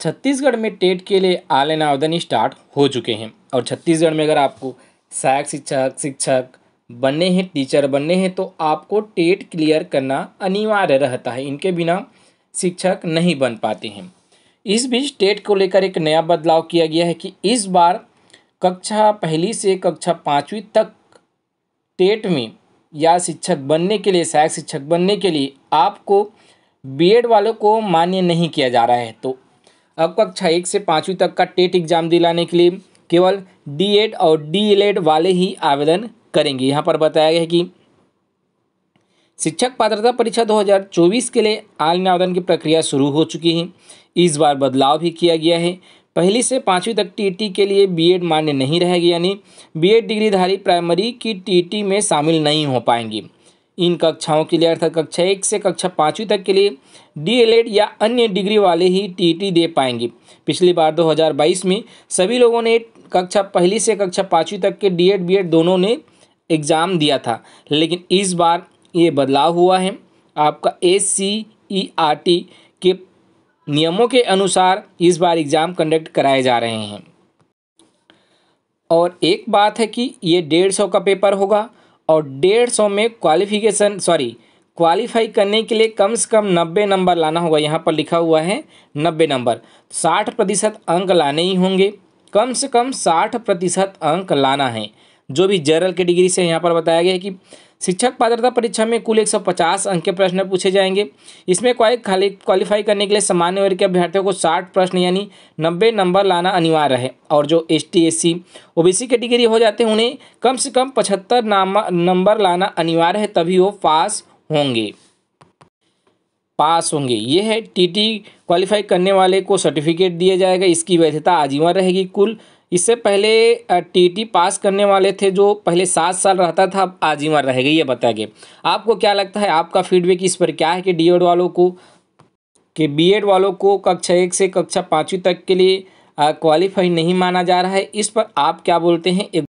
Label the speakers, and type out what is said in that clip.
Speaker 1: छत्तीसगढ़ में टेट के लिए ऑनलाइन आवेदन स्टार्ट हो चुके हैं और छत्तीसगढ़ में अगर आपको सहायक शिक्षक शिक्षक बनने हैं टीचर बनने हैं तो आपको टेट क्लियर करना अनिवार्य रहता है इनके बिना शिक्षक नहीं बन पाते हैं इस बीच टेट को लेकर एक नया बदलाव किया गया है कि इस बार कक्षा पहली से कक्षा पाँचवीं तक टेट में या शिक्षक बनने के लिए सहायक शिक्षक बनने के लिए आपको बीएड वालों को मान्य नहीं किया जा रहा है तो अब कक्षा एक से पाँचवीं तक का टेट एग्जाम दिलाने के लिए केवल डी और डी वाले ही आवेदन करेंगे यहाँ पर बताया गया है कि शिक्षक पात्रता परीक्षा 2024 के लिए आलिन आवेदन की प्रक्रिया शुरू हो चुकी है इस बार बदलाव भी किया गया है पहली से पाँचवीं तक टीटी के लिए बीएड मान्य नहीं रहेगी यानी बीएड डिग्रीधारी प्राइमरी की टीटी में शामिल नहीं हो पाएंगी इन कक्षाओं के लिए अर्थात कक्षा एक से कक्षा पाँचवीं तक के लिए डीएलएड या अन्य डिग्री वाले ही टी दे पाएंगे पिछली बार 2022 में सभी लोगों ने कक्षा पहली से कक्षा पाँचवीं तक के डीएड बीएड दोनों ने एग्ज़ाम दिया था लेकिन इस बार ये बदलाव हुआ है आपका एस e के नियमों के अनुसार इस बार एग्ज़ाम कंडक्ट कराए जा रहे हैं और एक बात है कि ये डेढ़ सौ का पेपर होगा और डेढ़ सौ में क्वालिफिकेशन सॉरी क्वालिफाई करने के लिए कम से कम नब्बे नंबर लाना होगा यहाँ पर लिखा हुआ है नब्बे नंबर साठ प्रतिशत अंक लाने ही होंगे कम से कम साठ प्रतिशत अंक लाना है जो भी जनरल कैटेगरी से यहाँ पर बताया गया है कि शिक्षक पात्रता परीक्षा में कुल 150 अंक के प्रश्न पूछे जाएंगे इसमें खाली क्वालिफाई करने के लिए सामान्य वर्ग के अभ्यर्थियों को 60 प्रश्न यानी 90 नंबर लाना अनिवार्य है और जो S T S C O B C category हो जाते हैं उन्हें कम से कम 75 नंबर लाना अनिवार्य है तभी वो पास होंगे पास होंगे ये है टी क्वालिफाई करने वाले को सर्टिफिकेट दिया जाएगा इसकी वैधता आजीवन रहेगी कुल इससे पहले टीटी पास करने वाले थे जो पहले सात साल रहता था अब आजीवन गई ये बता के आपको क्या लगता है आपका फीडबैक इस पर क्या है कि डीएड वालों को कि बीएड वालों को कक्षा एक से कक्षा पाँचवीं तक के लिए क्वालिफाई नहीं माना जा रहा है इस पर आप क्या बोलते हैं